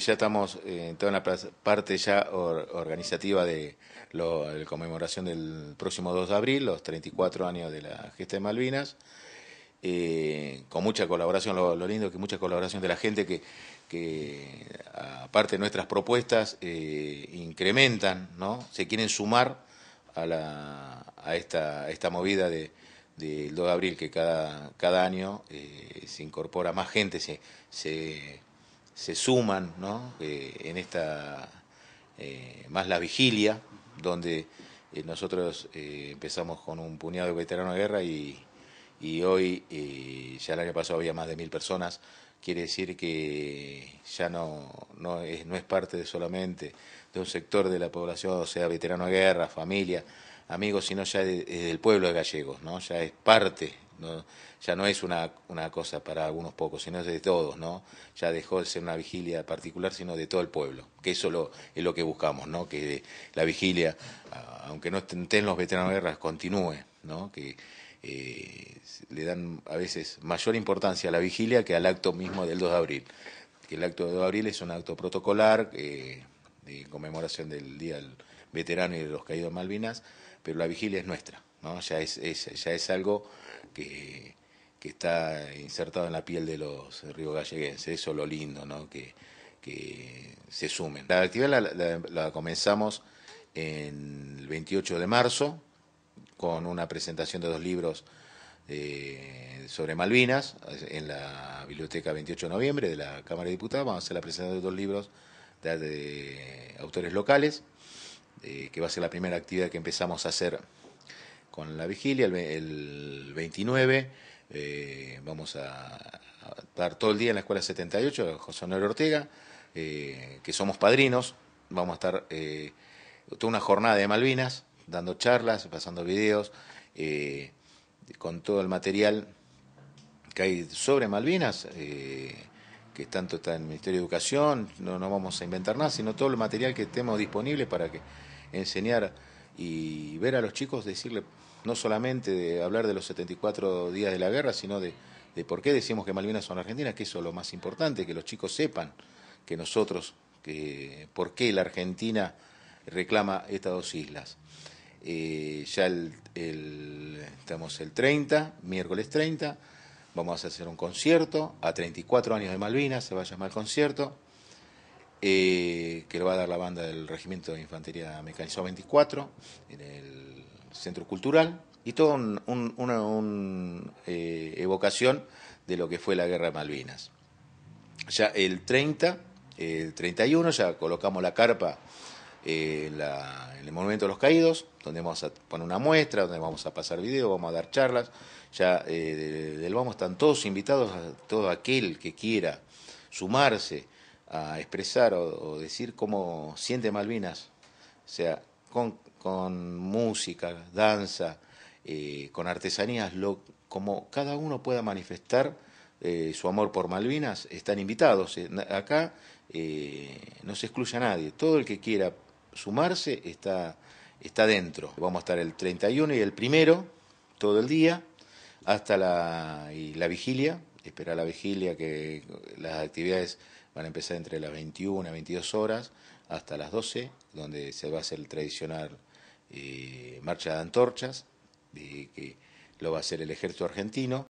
Ya estamos en eh, toda una parte ya organizativa de la conmemoración del próximo 2 de abril, los 34 años de la gesta de Malvinas, eh, con mucha colaboración, lo, lindo que mucha colaboración de la gente que, que aparte de nuestras propuestas, eh, incrementan, ¿no? se quieren sumar a, esta, esta movida de, del 2 de abril, que cada, cada año se incorpora más gente, se, se se suman ¿no? Eh, en esta eh, más la vigilia, donde eh, nosotros empezamos con un puñado de veteranos de guerra y, y hoy, ya el año pasado había más de mil personas, quiere decir que ya no, no, es, no es parte solamente de un sector de la población, o sea, veterano de guerra, familia, amigos, sino ya es del pueblo de gallegos, ¿no? ya es parte ya no es una, una cosa para algunos pocos, sino es de todos, ¿no? Ya dejó de ser una vigilia particular, sino de todo el pueblo, que eso es lo que buscamos, ¿no? Que la vigilia, aunque no estén los veteranos de guerra, continúe, ¿no? Que eh, le dan a veces mayor importancia a la vigilia que al acto mismo del 2 de abril. Que el acto del 2 de abril es un acto protocolar eh, de conmemoración del Día del Veterano y de los Caídos Malvinas, pero la vigilia es nuestra, ¿no? ya, es, ya es algo que, está insertado en la piel de los ríos galleguenses, eso lo lindo, ¿no? que, que se sumen. La actividad la, comenzamos el 28 de marzo con una presentación de dos libros eh, sobre Malvinas en la biblioteca 28 de noviembre de la Cámara de Diputados. Vamos a hacer la presentación de dos libros de autores locales eh, que va a ser la primera actividad que empezamos a hacer con la vigilia, el, 29. Eh, vamos a, estar todo el día en la Escuela 78, José Manuel Ortega, eh, que somos padrinos. Vamos a estar toda una jornada de Malvinas, dando charlas, pasando videos, con todo el material que hay sobre Malvinas que tanto está en el Ministerio de Educación, no, no vamos a inventar nada, sino todo el material que estemos disponible para que enseñar y ver a los chicos decirle no solamente de hablar de los 74 días de la guerra, sino de, por qué decimos que Malvinas son argentinas, que eso es lo más importante, que los chicos sepan que nosotros, que por qué la Argentina reclama estas dos islas. Eh, ya estamos el 30, miércoles 30, vamos a hacer un concierto a 34 años de Malvinas, se va a llamar el concierto. Eh, que lo va a dar la banda del Regimiento de Infantería Mecanizado 24 en el Centro Cultural y toda una eh, evocación de lo que fue la Guerra de Malvinas. Ya el 30, el 31, ya colocamos la carpa eh, en el Monumento de los Caídos, donde vamos a poner una muestra, donde vamos a pasar video, vamos a dar charlas. Ya del, Vamos están todos invitados, todo aquel que quiera sumarse a expresar o, decir cómo siente Malvinas, o sea, con, música, danza, eh, con artesanías, lo, como cada uno pueda manifestar eh, su amor por Malvinas, están invitados. Eh, acá no se excluye a nadie, todo el que quiera sumarse está, está dentro. Vamos a estar el 31 y el primero, todo el día, hasta la, la vigilia, espera la vigilia que las actividades van a empezar entre las 21 a 22 horas hasta las 12, donde se va a hacer el tradicional eh, marcha de antorchas, de eh, que lo va a hacer el ejército argentino.